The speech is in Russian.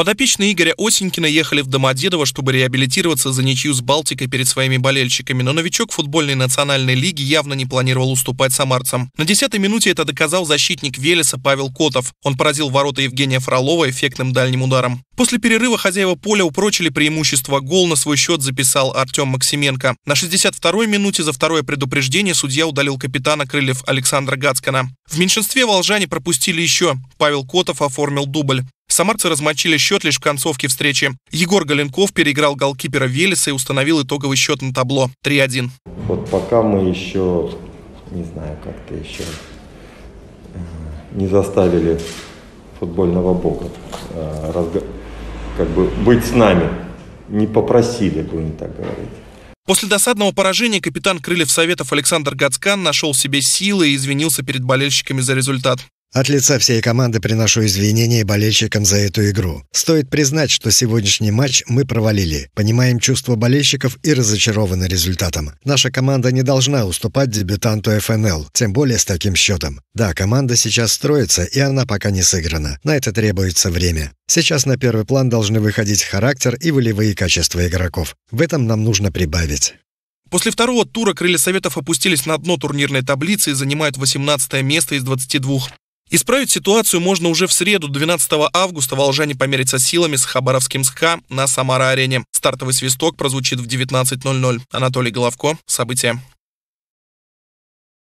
Подопечные Игоря Осенькина ехали в Домодедово, чтобы реабилитироваться за ничью с Балтикой перед своими болельщиками, но новичок футбольной национальной лиги явно не планировал уступать самарцам. На 10-й минуте это доказал защитник Велеса Павел Котов. Он поразил ворота Евгения Фролова эффектным дальним ударом. После перерыва хозяева поля упрочили преимущество. Гол на свой счет записал Артем Максименко. На 62-й минуте за второе предупреждение судья удалил капитана крыльев Александра Гацкана. В меньшинстве волжане пропустили еще. Павел Котов оформил дубль. Самарцы размочили счет лишь в концовке встречи. Егор Галенков переиграл голкипера Велеса и установил итоговый счет на табло 3-1. Вот пока мы еще, не знаю, как-то еще э, не заставили футбольного бога э, как бы быть с нами. Не попросили, будем так говорить. После досадного поражения капитан Крыльев Советов Александр Гацкан нашел себе силы и извинился перед болельщиками за результат. От лица всей команды приношу извинения болельщикам за эту игру. Стоит признать, что сегодняшний матч мы провалили. Понимаем чувства болельщиков и разочарованы результатом. Наша команда не должна уступать дебютанту ФНЛ, тем более с таким счетом. Да, команда сейчас строится, и она пока не сыграна. На это требуется время. Сейчас на первый план должны выходить характер и волевые качества игроков. В этом нам нужно прибавить. После второго тура крылья Советов опустились на дно турнирной таблицы и занимают 18 место из 22. Исправить ситуацию можно уже в среду 12 августа волжане померятся силами с Хабаровским СКА на Самара-арене. Стартовый свисток прозвучит в 19.00. Анатолий Головко. События.